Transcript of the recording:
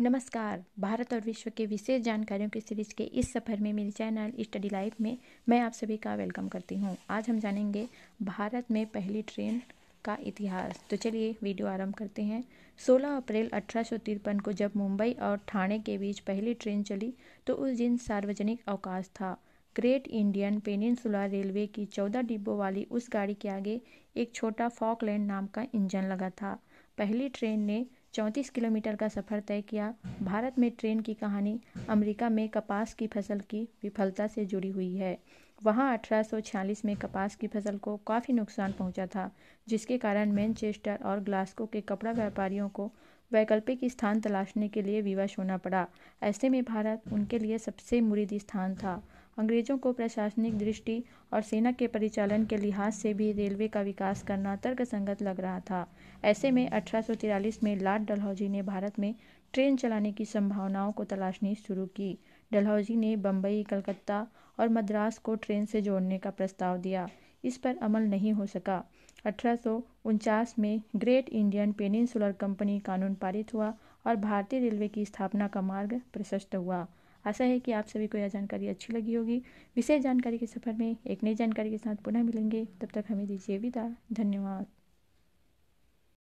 नमस्कार भारत और विश्व के विशेष जानकारियों की सीरीज के इस सफ़र में मेरे चैनल स्टडी लाइफ में मैं आप सभी का वेलकम करती हूं आज हम जानेंगे भारत में पहली ट्रेन का इतिहास तो चलिए वीडियो आरंभ करते हैं 16 अप्रैल अठारह को जब मुंबई और ठाणे के बीच पहली ट्रेन चली तो उस दिन सार्वजनिक अवकाश था ग्रेट इंडियन पेनिनसुला रेलवे की चौदह डिब्बों वाली उस गाड़ी के आगे एक छोटा फॉकलैंड नाम का इंजन लगा था पहली ट्रेन ने चौंतीस किलोमीटर का सफ़र तय किया भारत में ट्रेन की कहानी अमेरिका में कपास की फसल की विफलता से जुड़ी हुई है वहाँ अठारह में कपास की फसल को काफ़ी नुकसान पहुँचा था जिसके कारण मैनचेस्टर और ग्लास्को के कपड़ा व्यापारियों को वैकल्पिक स्थान तलाशने के लिए विवश होना पड़ा ऐसे में भारत उनके लिए सबसे मुरीद स्थान था अंग्रेजों को प्रशासनिक दृष्टि और सेना के परिचालन के लिहाज से भी रेलवे का विकास करना तर्कसंगत लग रहा था ऐसे में अठारह में लॉर्ड डलहौजी ने भारत में ट्रेन चलाने की संभावनाओं को तलाशनी शुरू की डलहौजी ने बम्बई कलकत्ता और मद्रास को ट्रेन से जोड़ने का प्रस्ताव दिया इस पर अमल नहीं हो सका अठारह में ग्रेट इंडियन पेनिनसुलर कंपनी कानून पारित हुआ और भारतीय रेलवे की स्थापना का मार्ग प्रशस्त हुआ आशा है कि आप सभी को यह जानकारी अच्छी लगी होगी विशेष जानकारी के सफर में एक नई जानकारी के साथ पुनः मिलेंगे तब तक हमें दीजिए विदा धन्यवाद